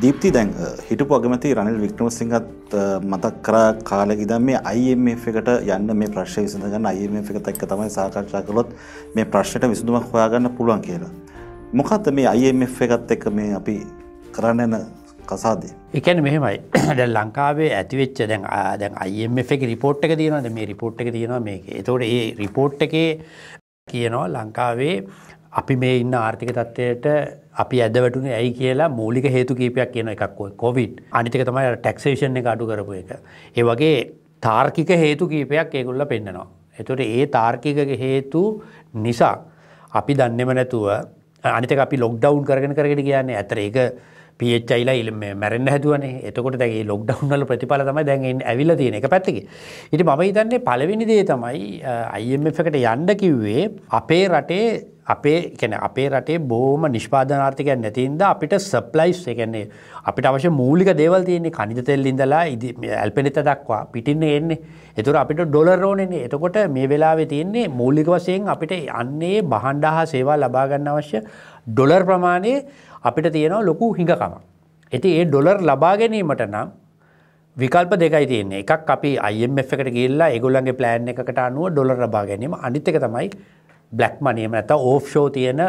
දීප්ති දැන් හිටපු අගමති රනිල් වික්‍රම සිංහත් මතක් කර කාලෙකිද මේ අයිම එකට යන්න මේ ප්‍රශ්ය විසඳගන්න අයිම එක තැක්ක තමයි සාකච්ඡා කළොත් මේ ප්‍රශ්යට විසඳුමක් හොයාගන්න පුළුවන් කියලා. මොකක්ද මේ අයිම එකත් එක මේ අපි කරන්න කසාදේ. එකන මෙහෙමයි ද ලංකාවේ ඇතිවෙච්ච දැන් දැන් අයිම එක රිපෝට් එක තියෙනවද මේ රිපෝට් එක තියෙනවා මේක එතවට ඒ රිපෝට් එකේ කියනවා ලංකාවේ අපි මේ ඉන්න ආර්ථික තත්ත්වයට අපි ඇදවටුනේ ඇයි කියලා මූලික හේතු කීපයක් කියන එකක් කොවිඩ් අනිතික තමයි ටැක්සේෂන් එක අඩු කරපු එක. ඒ වගේ තාර්කික හේතු කීපයක් ඒගොල්ල පෙන්න්නනවා. එතුට ඒ තාර්කික හේතු නිසා අපි දන්නෙම නැතුව අනිතක අපි ලොක්ඩවුන් කරගෙන කරගෙන කියන්නේ ඇතර ඒක පිච්චයිලා ඉල් මැරෙන් හැදුවනේ එතකොට දැගේ ලොක්ඩවන්ල ප්‍රතිඵල තමයි දැන්ෙන් ඇවිල තියෙන එක පැත්තකි. ඉට මම හිතන්නේ පලවෙනි දේ තමයි අයිම් එකට යන්ඩ කිව්වේ අපේ රටේ අපේ කැන අපේ රටේ බෝම නිෂ්පාධනාර්ථකයන් නැතින්ද අපිට සප්ලයිස් එකන්නේ අපිට අවශ මූලික දේවල් තියන්නේ කනිත තෙල්ලින්දලා ඉදි ඇල්පෙනෙත දක්වා පිටින්න එන්නේ එතුර අපිට ඩොලරෝනන්නේ එතකොට මේ වෙලාවෙ තියන්නේ මූලික වසයෙන් අපිට අන්නේ බහන්ඩහා සේවා ලබාගන්න අවශ්‍ය ඩොලර් ප්‍රමාණය අපිට තියෙනවා ලොකු හිඟකම. ඇති ඒ ඩොලර් ලබා ගැනීමට නම් විකල්ප දෙකයි තියන්නේ එකක් අපි අයම් එකට ගේල්ලා ඒගොල්ලන්ගේ ප්ලෑන් එකට අනුව ඩොලර් ලබා ගැනීම අනිත්තක තමයි බ්ලක් මනීම ඇත ඕෆ්ෂෝ තියෙන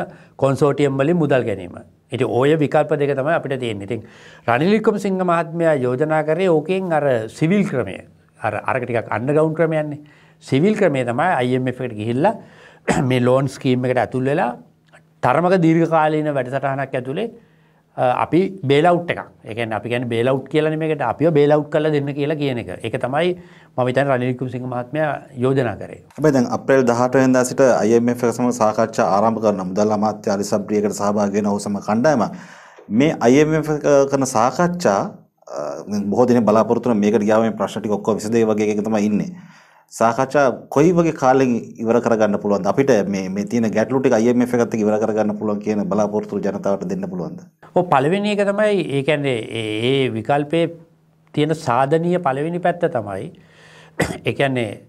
කොන්සෝටියම් වලින් මුදල් ගැනීම ඉට ඕය විකල්ප දෙක තම අපිට තියෙන් ඉතින් රනිලිකම සිංහ මහත්මයා යෝජනා කරේ ඕකෙන් අර සිවිල් ක්‍රමය අරකටිකක් අන්න ගෞන් ක්‍රමයන්නේ සිවිල් ක්‍රමේ තමයි අයිම්ට ගිහිල්ල මේ ලෝන් ස්කීම් එකට ඇතුල් වෙලා තරමක දීර්ඝ කාලීන වැඩසටහනක් ඇතුළේ අපි බේලවට් එකක් එකන අපි ගැන බේලවට් කියලනීමකට අපි බේලවට් කල දෙන්න කියලා කියන එක එක තමයි මවිතන් රනිකුම් සිංහ මහත්මය යෝජනා කරේ ඇබැදැන් අපේල් දහටවෙන්දා සිට අයමF සම සාකච්ඡා ආරම්භ කරන මුදල් අමාත්‍ය අරිසබ්්‍රියකට සහභාගෙන ඔසම කණ්ඩායම මේ අයමF කරන සාකච්ඡා බොහෝදින බලාපොරතුන මේක ගාවේ ප්‍රශ්ටි ඔක්කෝ විසදේ වගේ එක තම ඉන්නේ සාකච්ඡා කොයි වගේ කාලෙකින් ඉවර කරගන්න පුළුවන්ද අපිට මේ මේ තියෙන ගැටලු ටික IMF එකත් එක්ක ඉවර කරගන්න පුළුවන් කියන බලාපොරොත්තු ජනතාවට දෙන්න පුළුවන්ද? ඔව් පළවෙනි එක තමයි ඒ කියන්නේ ඒ විකල්පයේ තියෙන සාධනීය පළවෙනි පැත්ත තමයි ඒ කියන්නේ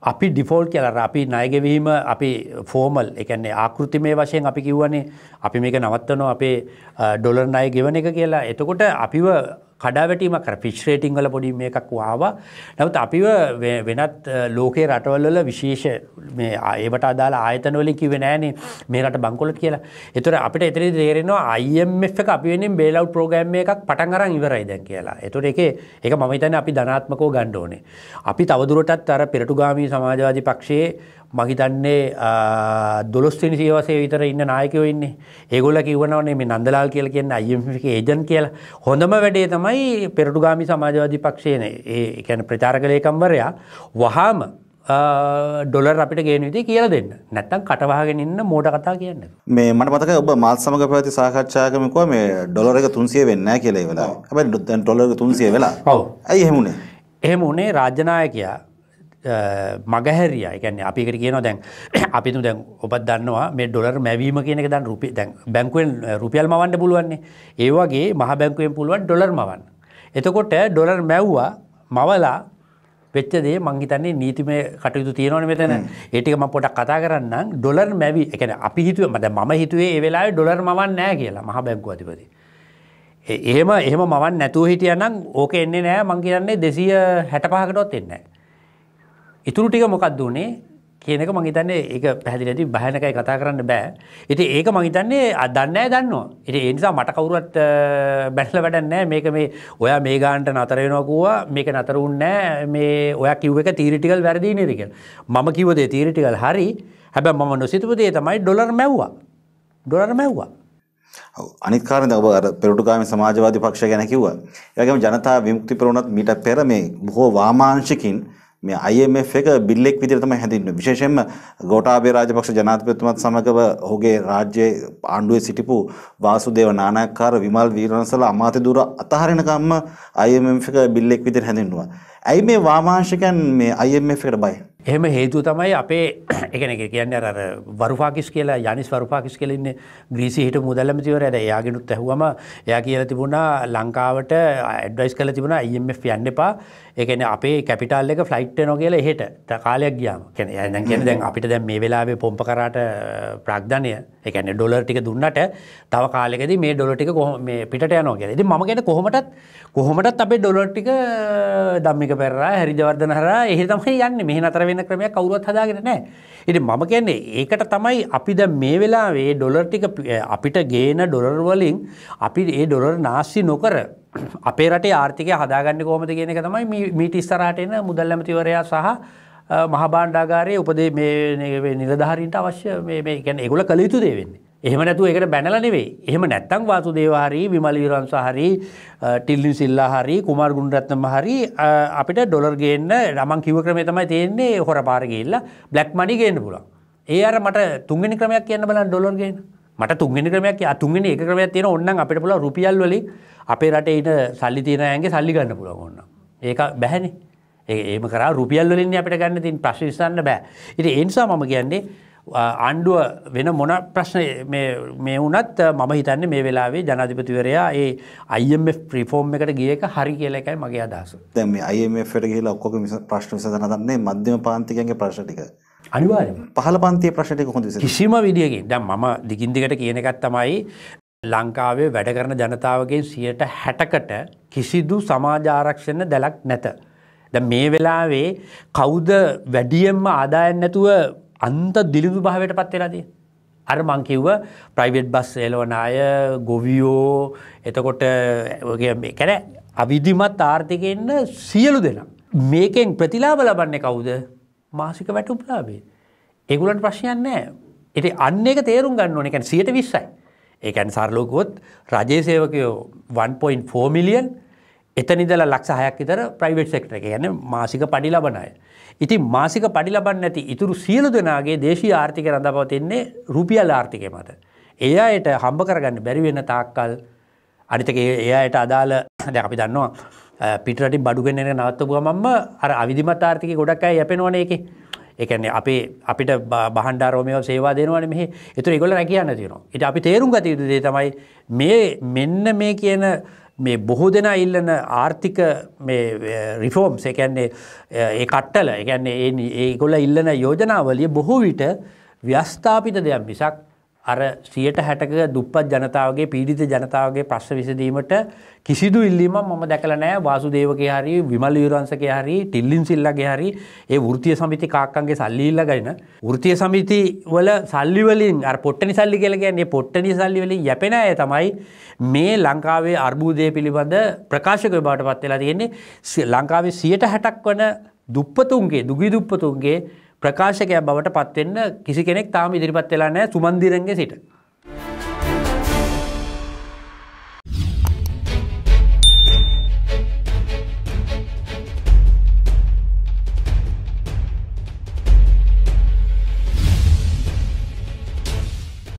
අපි ඩිෆෝල් කියලර අපි ණයගෙවීම අපි ෆෝමල් එකන්නේ ආකෘතිමය වශයෙන් අපි කිව්වනේ අපි මේක නවත්වනවා අපේ ඩොලර් ණය ගෙවන එක කියලා එතකොට අපිව කඩාවැටීම කර පිච්රේටිං වල පොඩි මේකක් ආවා නැවත අපිව වෙනත් ලෝකේ රටවල්ල විශේෂ ඒවට අදාලා ආයතනවලින් කිව නෑනේ මේ රට බංකොලට කියලා එතුර අපිට එතරි දේරෙනවා අයිF එක අපිෙන් බේලව් ප්‍රෝගෑම් එකක් පටන් අරන් ඉවරයි දැන් කියලා එතුට එක එක මහිතන අපි ධනාත්මකෝ ගණ්ඩෝනේ අපි තවදුරටත් අර පෙරටුගාමී සමාජවාජි පක්ෂයේ මහිතන්නේ දොළොස්වනි සේවසය විතර ඉන්න නායකයෝ ඉන්නේ ඒගොල්ල කිවනවනේ මේ නන්දලාල් කියල කියන්න අයම්ික ඒජන් කියලා හොඳම වැඩේ තමයි පෙරටුගාමි සමාජවාදී පක්ෂයන ඒැන ප්‍රචාර කළේකම්වරයා වහාම ඩොලර් අපිට ගේනවිති කියල දෙන්න නැත්තම් කටවාගෙන ඉන්න මෝඩ කතා කියන්න මේ මට මතක ඔබ මාත් සමඟ පැති සාකච්ඡාකමකුව මේ ඩොලර එක තුන්සිය වෙන්න කියලේ වෙලා හැබ ඩොලක තුන්සිය වෙලා ඇයි එහෙමුණේ එහෙම උනේ රාජනායකයා මගහැරිය එකැන අපිකට කියන දැන් අපිතු දැන් ඔබත් දන්නවා මේ ඩොලර් මැවීම කියනක දන් රුපි දැන් බැංකුවෙන් රුපියල් මවන්න පුළුවන්නේ ඒවගේ මහ බැංකුවෙන් පුළුවන් ඩොලර් මවන්. එතකොට ඩොලර් මැව්වා මවලා වෙච්චදේ මංහිතන්නේ නීතිමය කටයුතු තියෙනවන මෙතන ඒටික ම පොට කතා කරන්න ඩොලර් මැවි එකන අපි හිතුව මද ම හිතුවේ ඒවෙලා ඩොලර් මවන් නෑ කියලා මහ බැංකු අතිපති. එහෙම එහෙම මවන් නැතුව හිටිය නම් ඕක එන්නේ නෑ මං කියන්නේ දෙසිය හැට පහකටොත් එන්නේ. ඉතුරු ටික මොකක්ද වනේ කියනක මහිතන්නේ ඒක පැදිලති භයනකයි කතා කරන්න බෑ ඉති ඒක මහිතන්නේ අදන්නෑ දන්නවා ඉට එනිසා මට කවුරුවත් බැස්ල වැඩන්නෑ මේක මේ ඔයා මේ ගාන්ට නතරෙනකුවා මේක නතරුන්නෑ මේ ඔය කිව් එක තීරිටිකල් වැරදි නිරිකල් මම කිවදේ තීරිටිකල් හරි හැබ මම නොසිතපදේ තමයි ඩොලර් මැව්වා ඩොලර් මැව්වා අනිකාරද ඔබ පෙරටුකාම සමාජවාධ පක්ෂ ගැනකිව. යගම ජනතා විමුක්ති පරුණත් මිට පෙර මේ බොහෝ වාමාංශකින් මේ IMF එක බිල්ලෙක් විදිහට තමයි හැඳින්වෙන්නේ. විශේෂයෙන්ම ගෝඨාභය රාජපක්ෂ ජනාධිපතිතුමත් සමග ඔහුගේ රාජ්‍ය ආණ්ඩුවේ සිටපු වාසුදේව නානායක්කාර විමල් වීරණසලා අමාත්‍යදුර අතහරින ගම්ම IMF එක බිල්ලෙක් විදිහට හැඳින්වුවා. ඇයි මේ වාමාංශිකයන් මේ IMF එකට බයයි? එහෙම හේතුව තමයි අපේ එකන එක කියන්නේ අර වරුපාකිස් කියලා යනිස් වරුපාකිස් කියලා ඉන්නේ ග්‍රීසි හිටපු මුදලැමතිවරයාද එයාගෙනුත් ඇහුවම එයා කියලා තිබුණා ලංකාවට ඇඩ්වයිස් කරලා තිබුණා IMF යන්න එපා එකන අපේ කැපිටල් එක ෆ්ලයිට් නො කියල හෙට කාලයක් ගියාම කෙන ගැන දැන් අපිට දැන් මේ වෙලාවේ පොම්ප කරට ප්‍රක්ධනය එකන ඩොලර් ටික දුන්නට තව කාලෙකද මේ ඩොලටික කොහොම පිට යනෝ කියෙ ම ගැන කොහොමටත් කොහොමටත් අපේ ඩොලොට්ටික දම්මික පෙරා හරිජවර්ධන හර එහි තමයි යන්න මෙහි අතර වෙන ක්‍රමය කවරුත් හදාගෙන නෑ ඉට මම කියන්නේ ඒකට තමයි අපිද මේ වෙලාවේ ඩොලර්ටික අපිට ගේන ඩොලර්වලින් අපි ඒ ඩොලර් නාස්සි නොකර අපේ රටේ ආර්ථිකය හදාගන්න කොහොමද කියන එක තමයි මීට ඉස්සරහට එන මුදල් ඇමතිවරයා සහ මහබාණ්ඩාගාරයේ උපදේ මේ නිලධාරීන්ට අවශ්‍ය මේ ගැන එගුල කළ යුතු දේවෙන්නේ එහම නැතුව එකට බැනල නෙවේ එහම නැත්තං වාතු දේවාහරි විමල් විරන්ස හරි ටිල්ලින් සිල්ලා හරි කුමාර් ගුණරත්නම හරි අපිට ඩොලර් ගේන්න රමන් කිව ක්‍රමේ තමයි තියෙන්නේ හොර පාරගේල්ලා බ්ලක් මඩි ගේන්න පුලන් ඒ අර මට තුන්ගනි ක්‍රමයක් කියන්න බලන් ඩොලර්ගේන්න මට තුන්ගෙන ක්‍රමයක් අතුන්ගෙන ඒ ක්‍රමයක් තියෙන ඔන්න අපිට පුළ රුපියල් වලින් අපේ රට ඉට සල්ලි තියෙනයන්ගේ සල්ලි ගන්න පුළුව ඔන්න ඒක බැහැනි ඒම කර රුපියල් වලින් අපට ගන්න තින් ප්‍රශ්නිස්සන්න බෑ ඉට ඒනිසා මම කියන්නේ ආණ්ඩුව වෙන මොන ප්‍රශ්න මේ වනත් මම හිතන්නේ මේ වෙලාවේ ජනාධිපතිවරයා ඒ අයම ප්‍රිෆෝර්ම් එකට ගියක හරි කියල එකයි මගේ අදහස දැම අයමට කියලා ඔක්කොක ප්‍රශ්න සදනන්නේ මධ්‍යම පාන්තිකන්ගේ ප්‍රශ්ටික අනිවාර්යම පහල පන්තිය ප්‍රශ්නයට කොහොඳ කිසිම විදිියකින් දැම් මම දිගින් දිගට කියන එකත් තමයි ලංකාවේ වැඩ කරන ජනතාවගේ සියට හැටකට කිසිදු සමාජාරක්ෂණ දැලක් නැත. ද මේ වෙලාවේ කෞුද වැඩියම්ම ආදායන් නැතුව අන්ත දිලිදු භාවයට පත් වෙලාදී. අර මංකිව්ව ප්‍රයිවට් බස් එලවන අය ගොවියෝ එතකොට කැන අවිධිමත් ආර්ථිකෙන්න්න සියලු දෙනම්. මේකෙන් ප්‍රතිලාබ ලබන්නේ කවුද මාසික වැටුප්ලාබේ. ඒගුලන් ප්‍රශ්යන් නෑ එට අන්න එක තේරුම් ගන්න ඕන එකැන් සියට විස්සයි. ඒකැන් සරලෝකොත් රජේසේවකයෝ 1.4 මිලියන් එතනිදල ලක්ෂහයක් ඉතර ප්‍රයිවට් සෙක්ටර එක ගැන මාසික පඩි ලබනය. ඉතින් මාසික පඩි ලබන්න ඇති ඉතුරු සියලු දෙනාගේ දේශී ආර්ථික රඳපවතින්නේ රුපියල් ආර්ථිකය මත. එයායට හම්බ කරගන්න බැරිවෙන්න තාක්කල් අනිතක එයායට අදාළ දැ අපි දන්නවා පිටරටි බඩුගෙන නවත්තපුුව මම අර අවිධිමතාර්ථක ගොඩක් අයි යැපෙනවන එක එකන්නේ අපේ අපිට බහන්ඩාරෝමයෝ සේවා දෙනවන මෙහ එතුර ගොල රැකියන්න තියෙනවා එට අපි තේරුම් ගත යුතුදේ තමයි මේ මෙන්න මේ කියන මේ බොහෝ දෙනා ඉල්ලන ආර්ථික රිෆෝම් එකන්නේ ඒ කට්ටල එකන්නේ ඒගොල ඉල්ලන යෝජනාවලිය බොහෝ විට ව්‍යස්ථාපිත දෙයක් මිසක් අර සියයට හැටක දුප්පත් ජනතාවගේ පීඩිත ජනතාවගේ ප්‍රශ්න විසඳීමට කිසිදු ඉල්ලීම මම දැකල නෑ වාසුදේවගේ හරි විමල් විරංශකේ හරි ටිල්ලින් සිල්ලගේ හරි ඒ වෘතිය සමිති කාක්කන්ගේ සල්ලි ඉල්ලගෙන වෘතිය සමිති වල සල්ලි වලින් අර පොට්ටනි සල්ලි කියලා කියන්නේ පොට්ටනි සල්ලි වලින් යැපෙන අය තමයි මේ ලංකාවේ අර්බුදය පිළිබඳ ප්‍රකාශක බවට පත් වෙලා තියෙන්නේ ලංකාවේ 160ක් වන දුප්පතුන්ගේ දුගී දුප්පතුන්ගේ ප්‍රකාශකයක් බවට පත්වෙන්න කිසි කෙනෙක් තාම ඉදිරිපත් වෙලා නෑ සුමන්දිරන්ගේ සිට